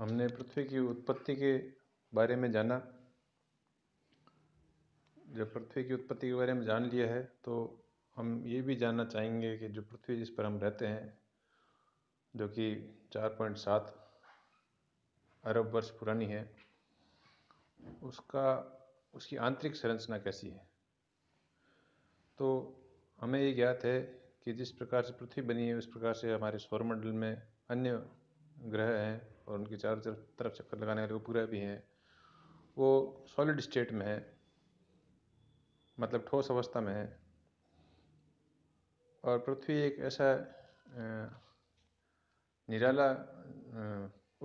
हमने पृथ्वी की उत्पत्ति के बारे में जाना जब पृथ्वी की उत्पत्ति के बारे में जान लिया है तो हम ये भी जानना चाहेंगे कि जो पृथ्वी जिस पर हम रहते हैं जो कि चार पॉइंट सात अरब वर्ष पुरानी है उसका उसकी आंतरिक संरचना कैसी है तो हमें ये ज्ञात है कि जिस प्रकार से पृथ्वी बनी है उस प्रकार से हमारे सौरमंडल में अन्य ग्रह हैं और उनके चारों तरफ तरफ चक्कर लगाने वाले उपग्रह भी हैं वो सॉलिड स्टेट में है मतलब ठोस अवस्था में है और पृथ्वी एक ऐसा निराला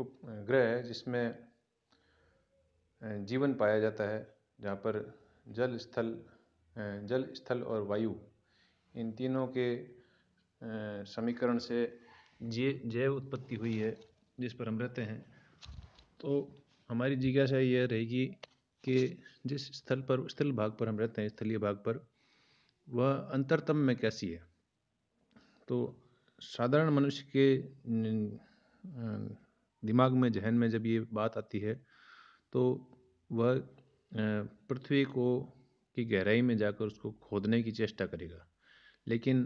उपग्रह है जिसमें जीवन पाया जाता है जहाँ पर जल स्थल जल स्थल और वायु इन तीनों के समीकरण से जे जैव उत्पत्ति हुई है जिस पर हम रहते हैं तो हमारी जिज्ञासा यह रहेगी कि जिस स्थल पर स्थल भाग पर हम रहते हैं स्थलीय भाग पर वह अंतरतम में कैसी है तो साधारण मनुष्य के दिमाग में जहन में जब ये बात आती है तो वह पृथ्वी को की गहराई में जाकर उसको खोदने की चेष्टा करेगा लेकिन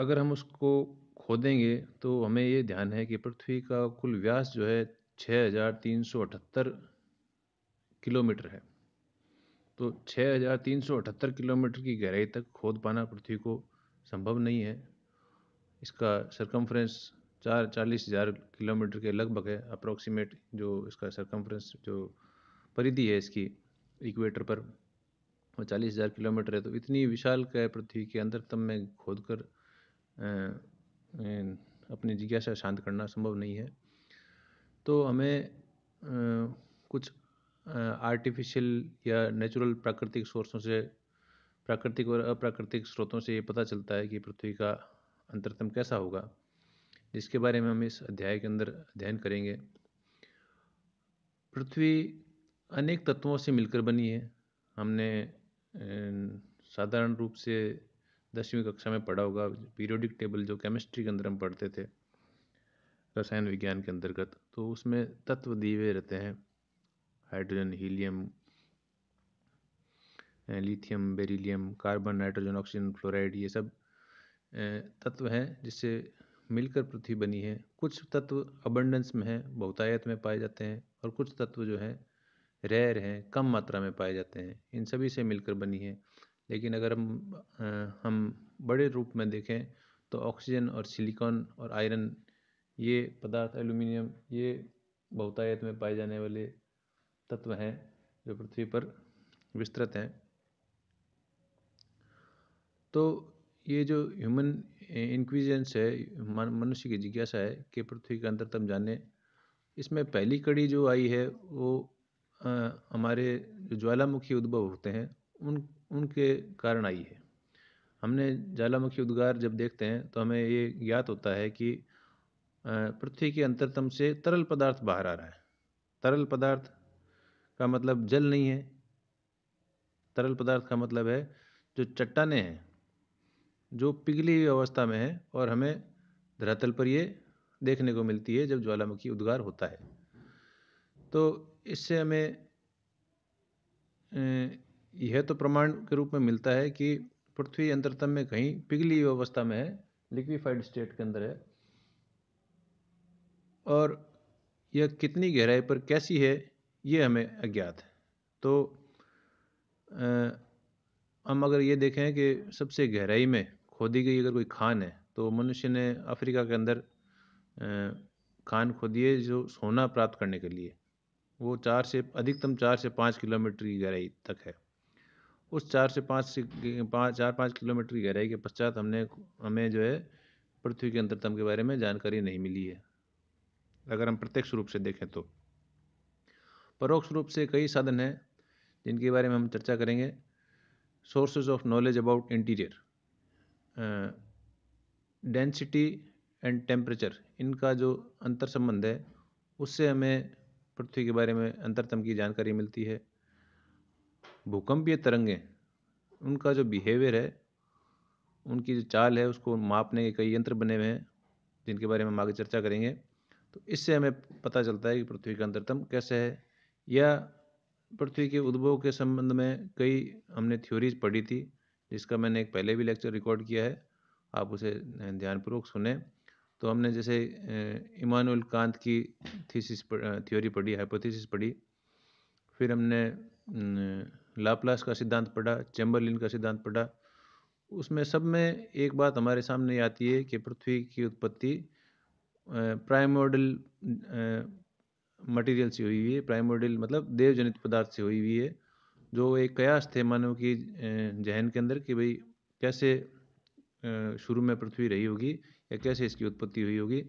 अगर हम उसको खोदेंगे तो हमें ये ध्यान है कि पृथ्वी का कुल व्यास जो है छः हज़ार तीन सौ अठहत्तर किलोमीटर है तो छः हज़ार तीन सौ अठहत्तर किलोमीटर की गहराई तक खोद पाना पृथ्वी को संभव नहीं है इसका सरकमफ्रेंस चार चालीस हज़ार किलोमीटर के लगभग है अप्रोक्सीमेट जो इसका सरकमफ्रेंस जो परिधि है इसकी इक्वेटर पर वो चालीस हज़ार किलोमीटर है तो इतनी विशाल का पृथ्वी के अंदर तब मैं खोद कर अपनी जिज्ञासा शांत करना संभव नहीं है तो हमें कुछ आर्टिफिशियल या नेचुरल प्राकृतिक सोर्सों से प्राकृतिक और अप्राकृतिक स्रोतों से ये पता चलता है कि पृथ्वी का अंतरतम कैसा होगा जिसके बारे में हम इस अध्याय के अंदर अध्ययन करेंगे पृथ्वी अनेक तत्वों से मिलकर बनी है हमने साधारण रूप से दसवीं कक्षा में पढ़ा होगा पीरियोडिक टेबल जो केमिस्ट्री के अंदर हम पढ़ते थे रसायन विज्ञान के अंतर्गत तो उसमें तत्व दिए हुए रहते हैं hydrogen helium lithium beryllium carbon nitrogen oxygen fluoride ये सब तत्व हैं जिससे मिलकर पृथ्वी बनी है कुछ तत्व अबंडेंस में हैं बहुतायत में पाए जाते हैं और कुछ तत्व जो हैं रेयर हैं कम मात्रा में पाए जाते हैं इन सभी से मिलकर बनी है लेकिन अगर हम हम बड़े रूप में देखें तो ऑक्सीजन और सिलिकॉन और आयरन ये पदार्थ एल्यूमिनियम ये बहुतायत में पाए जाने वाले तत्व हैं जो पृथ्वी पर विस्तृत हैं तो ये जो ह्यूमन इंक्विजेंस है मनुष्य की जिज्ञासा है कि पृथ्वी का अंतरतम जाने इसमें पहली कड़ी जो आई है वो आ, हमारे जो ज्वालामुखी उद्भव होते हैं उन उनके कारण आई है हमने ज्वालामुखी उद्गार जब देखते हैं तो हमें ये ज्ञात होता है कि पृथ्वी के अंतरतम से तरल पदार्थ बाहर आ रहा है तरल पदार्थ का मतलब जल नहीं है तरल पदार्थ का मतलब है जो चट्टाने हैं जो पिघली हुई अवस्था में है और हमें धरातल पर ये देखने को मिलती है जब ज्वालामुखी उद्गार होता है तो इससे हमें यह तो प्रमाण के रूप में मिलता है कि पृथ्वी अंतरतम में कहीं पिघली अवस्था में है लिक्विफाइड स्टेट के अंदर है और यह कितनी गहराई पर कैसी है ये हमें अज्ञात है तो हम अगर ये देखें कि सबसे गहराई में खोदी गई अगर कोई खान है तो मनुष्य ने अफ्रीका के अंदर खान खोदी है जो सोना प्राप्त करने के लिए वो चार से अधिकतम चार से पाँच किलोमीटर की गहराई तक है उस चार से पाँच से पाँच चार पाँच किलोमीटर की गहराई के पश्चात हमने हमें जो है पृथ्वी के अंतरतम के बारे में जानकारी नहीं मिली है अगर हम प्रत्यक्ष रूप से देखें तो परोक्ष रूप से कई साधन हैं जिनके बारे में हम चर्चा करेंगे sources of knowledge about interior density and temperature इनका जो अंतर संबंध है उससे हमें पृथ्वी के बारे में अंतरतम की जानकारी मिलती है भूकंपीय तरंगें उनका जो बिहेवियर है उनकी जो चाल है उसको मापने के कई यंत्र बने हुए हैं जिनके बारे में हम आगे चर्चा करेंगे तो इससे हमें पता चलता है कि पृथ्वी का अंतरतम कैसे है या पृथ्वी के उद्भव के संबंध में कई हमने थ्योरीज पढ़ी थी जिसका मैंने एक पहले भी लेक्चर रिकॉर्ड किया है आप उसे ध्यानपूर्वक सुने तो हमने जैसे इमानुअल कांत की थीसिस थ्योरी पढ़ी हाइपोथीसिस पढ़ी फिर हमने लाप्लास का सिद्धांत पढ़ा चैम्बरलिन का सिद्धांत पढ़ा उसमें सब में एक बात हमारे सामने आती है कि पृथ्वी की उत्पत्ति प्राइमोडल मटेरियल से हुई हुई है प्राइमोडल मतलब देवजनित पदार्थ से हुई हुई है जो एक कयास थे मानव की जहन के अंदर कि भाई कैसे शुरू में पृथ्वी रही होगी या कैसे इसकी उत्पत्ति हुई होगी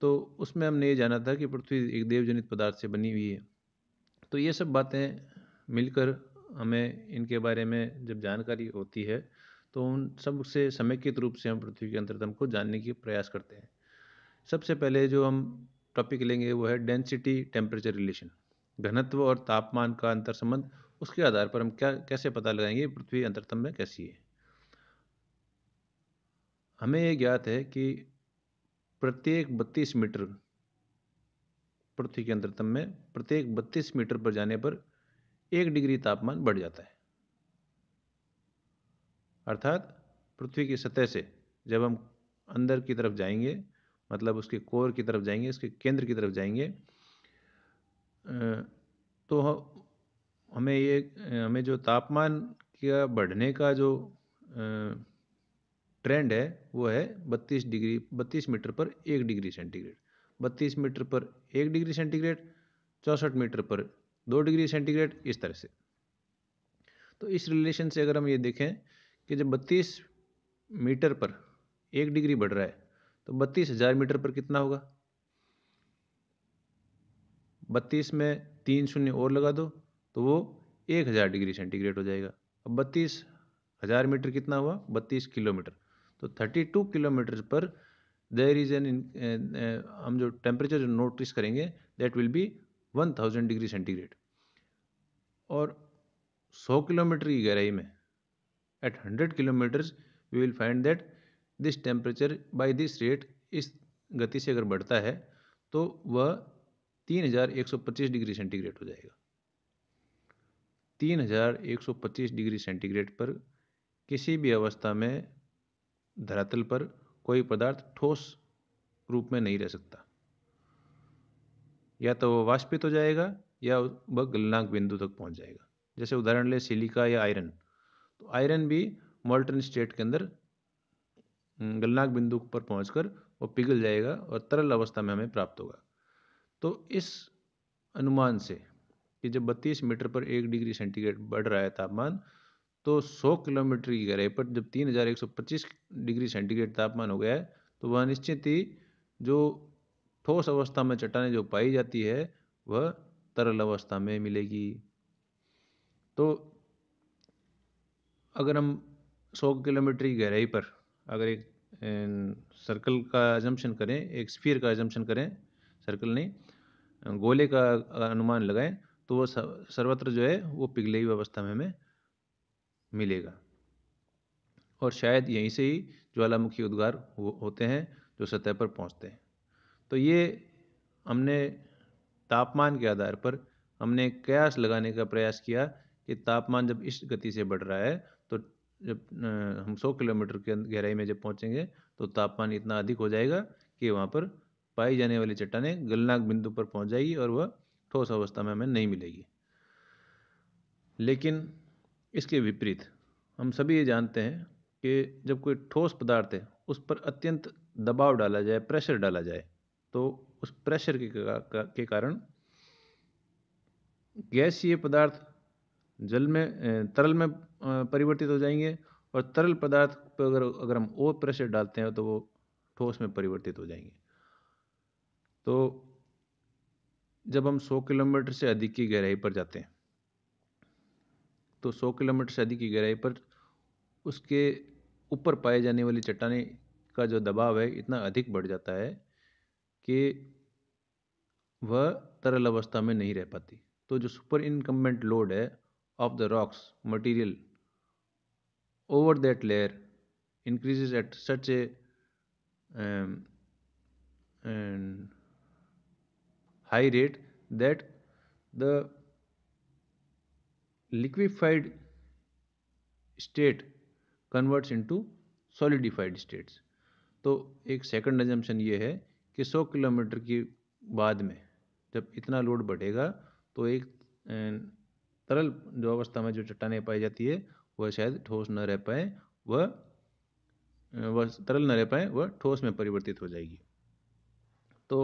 तो उसमें हमने ये जाना था कि पृथ्वी एक देवजनित पदार्थ से बनी हुई है तो ये सब बातें मिलकर हमें इनके बारे में जब जानकारी होती है तो उन सबसे समेकित रूप से हम पृथ्वी के अंतर्तम को जानने की प्रयास करते हैं सबसे पहले जो हम टॉपिक लेंगे वो है डेंसिटी टेम्परेचर रिलेशन घनत्व और तापमान का अंतर संबंध उसके आधार पर हम क्या कैसे पता लगाएंगे पृथ्वी अंतरतम में कैसी है हमें ये ज्ञात है कि प्रत्येक बत्तीस मीटर पृथ्वी के अंतरतम में प्रत्येक बत्तीस मीटर पर जाने पर एक डिग्री तापमान बढ़ जाता है अर्थात पृथ्वी की सतह से जब हम अंदर की तरफ जाएंगे मतलब उसके कोर की तरफ जाएंगे उसके केंद्र की तरफ जाएंगे तो हमें ये हमें जो तापमान का बढ़ने का जो ट्रेंड है वो है 32 डिग्री 32 मीटर पर एक डिग्री सेंटीग्रेड 32 मीटर पर एक डिग्री सेंटीग्रेड चौंसठ मीटर पर दो डिग्री सेंटीग्रेड इस तरह से तो इस रिलेशन से अगर हम ये देखें कि जब बत्तीस मीटर पर एक डिग्री बढ़ रहा है तो बत्तीस हज़ार मीटर पर कितना होगा बत्तीस में तीन शून्य और लगा दो तो वो एक हज़ार डिग्री सेंटीग्रेड हो जाएगा अब बत्तीस हज़ार मीटर कितना हुआ बत्तीस किलोमीटर तो थर्टी टू किलोमीटर पर देर इज़ एन हम जो टेम्परेचर नोटिस करेंगे that will be one thousand degree centigrade और सौ किलोमीटर की गहराई में at hundred kilometres we will find that this temperature by this rate इस गति से अगर बढ़ता है तो वह तीन हजार एक सौ पच्चीस डिग्री सेंटीग्रेड हो जाएगा तीन हजार एक सौ पच्चीस डिग्री सेंटीग्रेड पर किसी भी अवस्था में धरातल पर कोई पदार्थ ठोस रूप में नहीं रह सकता या तो वह वाष्पित हो जाएगा या वह गलनांक बिंदु तक पहुंच जाएगा जैसे उदाहरण लें सिलिका या आयरन तो आयरन भी मोल्टन स्टेट के अंदर हम्म, गलनांक बिंदु पर पहुँच वो पिघल जाएगा और तरल अवस्था में हमें प्राप्त होगा तो इस अनुमान से कि जब बत्तीस मीटर पर एक डिग्री सेंटीग्रेड बढ़ रहा है तापमान तो 100 किलोमीटर की गहराई पर जब 3125 डिग्री सेंटीग्रेड तापमान हो गया है तो वह निश्चित ही जो ठोस अवस्था में चट्टाने जो पाई जाती है वह तरल अवस्था में मिलेगी तो अगर हम 100 किलोमीटर की गहराई पर अगर एक सर्कल का एजम्पन करें एक स्फीयर का एजम्पन करें सर्कल नहीं गोले का अनुमान लगाएं तो वो सर्वत्र जो है वो पिघले हुई अवस्था में हमें मिलेगा और शायद यहीं से ही ज्वालामुखी उद्गार होते हैं जो सतह पर पहुंचते हैं तो ये हमने तापमान के आधार पर हमने कयास लगाने का प्रयास किया कि तापमान जब इस गति से बढ़ रहा है तो जब हम 100 किलोमीटर के अं, गहराई में जब पहुंचेंगे तो तापमान इतना अधिक हो जाएगा कि वहाँ पर पाई जाने वाली चट्टाने गलनाक बिंदु पर पहुंच जाएगी और वह ठोस अवस्था में हमें नहीं मिलेगी लेकिन इसके विपरीत हम सभी ये जानते हैं कि जब कोई ठोस पदार्थ है उस पर अत्यंत दबाव डाला जाए प्रेशर डाला जाए तो उस प्रेशर के के कारण गैसीय पदार्थ जल में तरल में परिवर्तित हो जाएंगे और तरल पदार्थ पर अगर अगर हम ओवर प्रेशर डालते हैं तो वो ठोस में परिवर्तित हो जाएंगे तो जब हम 100 किलोमीटर से अधिक की गहराई पर जाते हैं तो 100 किलोमीटर से अधिक की गहराई पर उसके ऊपर पाए जाने वाली चट्टाने का जो दबाव है इतना अधिक बढ़ जाता है कि वह तरल अवस्था में नहीं रह पाती तो जो सुपर इनकम्बेंट लोड है of the rocks material over that layer increases at such a high rate that the liquefied state converts into solidified states तो एक सेकेंड एजम्पन ये है कि सौ किलोमीटर की बाद में जब इतना लोड बढ़ेगा तो एक तरल जो अवस्था में जो चट्टानें पाई जाती है वह शायद ठोस न रह पाए वह वह तरल न रह पाए वह ठोस में परिवर्तित हो जाएगी तो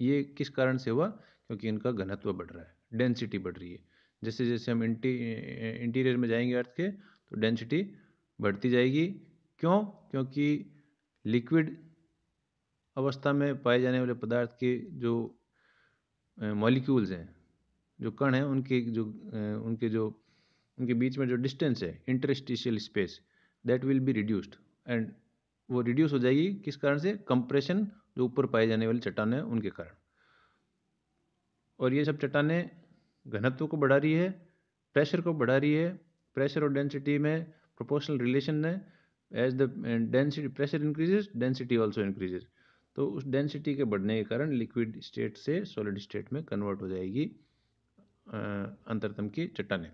ये किस कारण से हुआ क्योंकि इनका घनत्व बढ़ रहा है डेंसिटी बढ़ रही है जैसे जैसे हम इंटी इंटीरियर में जाएंगे अर्थ के तो डेंसिटी बढ़ती जाएगी क्यों क्योंकि लिक्विड अवस्था में पाए जाने वाले पदार्थ के जो मॉलिक्यूल्स हैं जो कण हैं उनके जो उनके जो उनके बीच में जो डिस्टेंस है interstitial space that will be reduced and वो रिड्यूस हो जाएगी किस कारण से कंप्रेशन जो ऊपर पाए जाने वाली चट्टान हैं उनके कारण और ये सब चट्टाने घनत्व को बढ़ा रही है प्रेशर को बढ़ा रही है प्रेशर और डेंसिटी में प्रोपोर्शनल रिलेशन है as the density pressure increases density also increases तो उस डेंसिटी के बढ़ने के कारण लिक्विड स्टेट से सॉलिड स्टेट में कन्वर्ट हो जाएगी अंतरतम की चट्टाने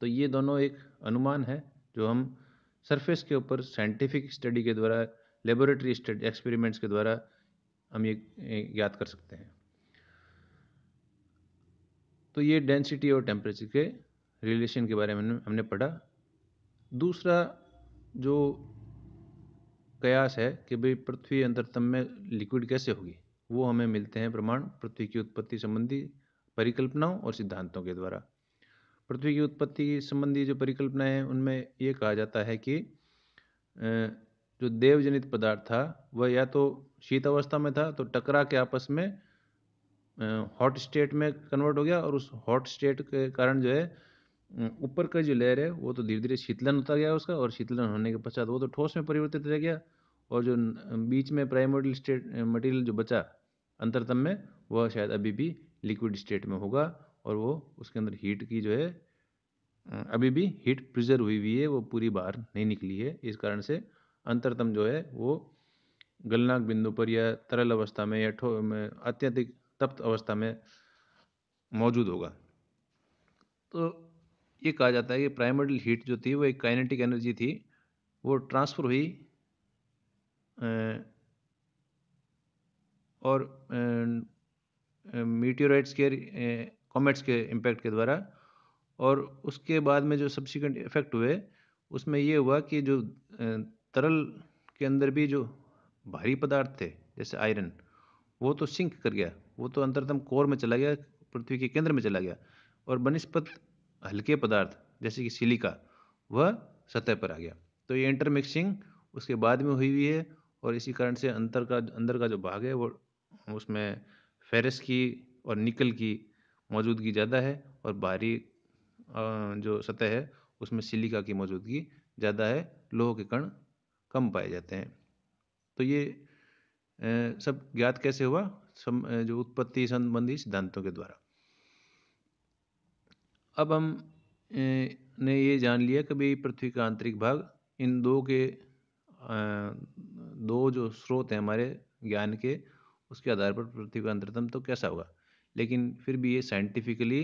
तो ये दोनों एक अनुमान है जो हम सरफेस के ऊपर साइंटिफिक स्टडी के द्वारा लेबोरेटरी स्टडी एक्सपेरिमेंट्स के द्वारा हम ये ज्ञात कर सकते हैं तो ये डेंसिटी और टेम्परेचर के रिलेशन के बारे में हमने पढ़ा दूसरा जो कयास है कि भाई पृथ्वी अंतरतम में लिक्विड कैसे होगी वो हमें मिलते हैं प्रमाण पृथ्वी की उत्पत्ति संबंधी परिकल्पनाओं और सिद्धांतों के द्वारा पृथ्वी की उत्पत्ति संबंधी जो परिकल्पनाएं हैं उनमें ये कहा जाता है कि जो देवजनित पदार्थ था वह या तो शीत अवस्था में था तो टकरा के आपस में हॉट स्टेट में कन्वर्ट हो गया और उस हॉट स्टेट के कारण जो है ऊपर का जो लेयर है वो तो धीरे धीरे शीतलन होता गया उसका और शीतलन होने के पश्चात वो तो ठोस में परिवर्तित रह गया और जो बीच में प्राइमोडियल स्टेट मटेरियल जो बचा अंतरतम में वह शायद अभी भी लिक्विड स्टेट में होगा और वो उसके अंदर हीट की जो है अभी भी हीट प्रिजर्व हुई हुई है वो पूरी बाहर नहीं निकली है इस कारण से अंतरतम जो है वो गलनाक बिंदु पर या तरल अवस्था में या ठो में अत्यधिक तप्त अवस्था में मौजूद होगा तो ये कहा जाता है कि प्राइमरी हीट जो थी वो एक काइनेटिक एनर्जी थी वो ट्रांसफ़र हुई और मीटियोराइट्स के कॉमेट्स के इम्पैक्ट के द्वारा और उसके बाद में जो सब्सिक्वेंट इफेक्ट हुए उसमें ये हुआ कि जो तरल के अंदर भी जो भारी पदार्थ थे जैसे आयरन वो तो सिंक कर गया वो तो अंतरतम कोर में चला गया पृथ्वी के केंद्र में चला गया और बनस्पत हल्के पदार्थ जैसे कि सिलिका वह सतह पर आ गया तो ये इंटरमिक्सिंग उसके बाद में हुई हुई है और इसी कारण से अंतर का अंदर का जो भाग है वो उसमें फेरस की और निकल की मौजूदगी ज़्यादा है और बाहरी जो सतह है उसमें सिलिका की मौजूदगी ज़्यादा है लोह के कण कम पाए जाते हैं तो ये सब ज्ञात कैसे हुआ सब जो उत्पत्ति संबंधी सिद्धांतों के द्वारा अब हम ने ये जान लिया कि भाई पृथ्वी का आंतरिक भाग इन दो के दो जो स्रोत हैं हमारे ज्ञान के उसके आधार पर पृथ्वी का अंतरतम तो कैसा होगा लेकिन फिर भी ये साइंटिफिकली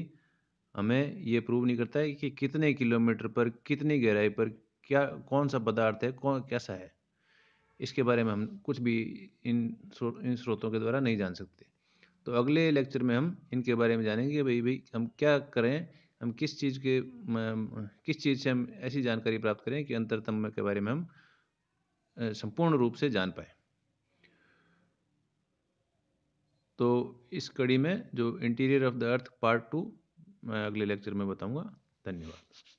हमें ये प्रूव नहीं करता है कि कितने किलोमीटर पर कितनी गहराई पर क्या कौन सा पदार्थ है कौन कैसा है इसके बारे में हम कुछ भी इन इन स्रोतों के द्वारा नहीं जान सकते तो अगले लेक्चर में हम इनके बारे में जानेंगे भाई भाई हम क्या करें हम किस चीज़ के किस चीज़ से हम ऐसी जानकारी प्राप्त करें कि अंतरतम के बारे में हम संपूर्ण रूप से जान पाए तो इस कड़ी में जो interior of the earth part two मैं अगले लेक्चर में बताऊंगा धन्यवाद